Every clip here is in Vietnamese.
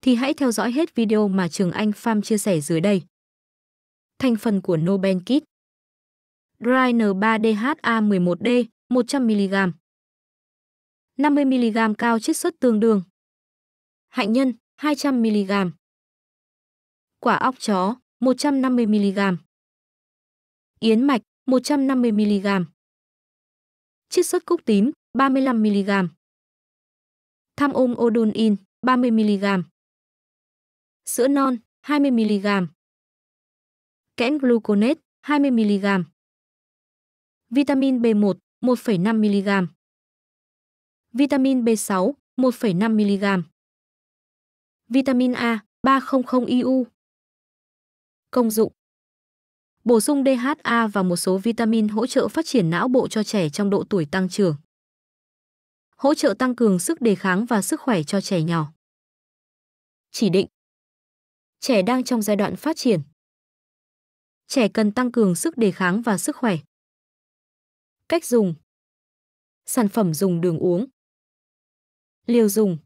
thì hãy theo dõi hết video mà Trường Anh Pham chia sẻ dưới đây. Thành phần của Nobel Kit Dry N3DHA11D 100mg 50mg cao chiết xuất tương đương Hạnh nhân 200mg Quả óc chó 150mg Yến mạch 150mg Chiết xuất cúc tím 35mg Tham ôm odonin 30mg sữa non 20mg, kẽm gluconate 20mg, vitamin B1 1,5mg, vitamin B6 1,5mg, vitamin A 300 IU. Công dụng Bổ sung DHA và một số vitamin hỗ trợ phát triển não bộ cho trẻ trong độ tuổi tăng trưởng. Hỗ trợ tăng cường sức đề kháng và sức khỏe cho trẻ nhỏ. Chỉ định trẻ đang trong giai đoạn phát triển. Trẻ cần tăng cường sức đề kháng và sức khỏe. Cách dùng Sản phẩm dùng đường uống Liều dùng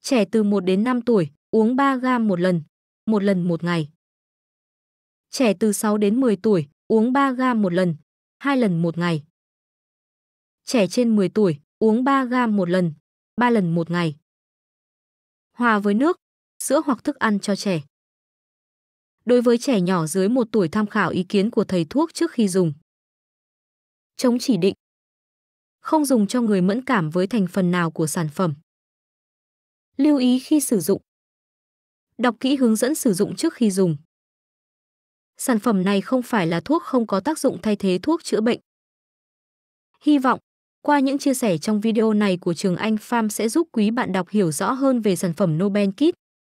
Trẻ từ 1 đến 5 tuổi uống 3 gam một lần, một lần một ngày. Trẻ từ 6 đến 10 tuổi uống 3 gam một lần, hai lần một ngày. Trẻ trên 10 tuổi uống 3 gam một lần, 3 lần một ngày. Hòa với nước, sữa hoặc thức ăn cho trẻ. Đối với trẻ nhỏ dưới 1 tuổi tham khảo ý kiến của thầy thuốc trước khi dùng. Chống chỉ định. Không dùng cho người mẫn cảm với thành phần nào của sản phẩm. Lưu ý khi sử dụng. Đọc kỹ hướng dẫn sử dụng trước khi dùng. Sản phẩm này không phải là thuốc không có tác dụng thay thế thuốc chữa bệnh. Hy vọng, qua những chia sẻ trong video này của Trường Anh Farm sẽ giúp quý bạn đọc hiểu rõ hơn về sản phẩm Nobel Kit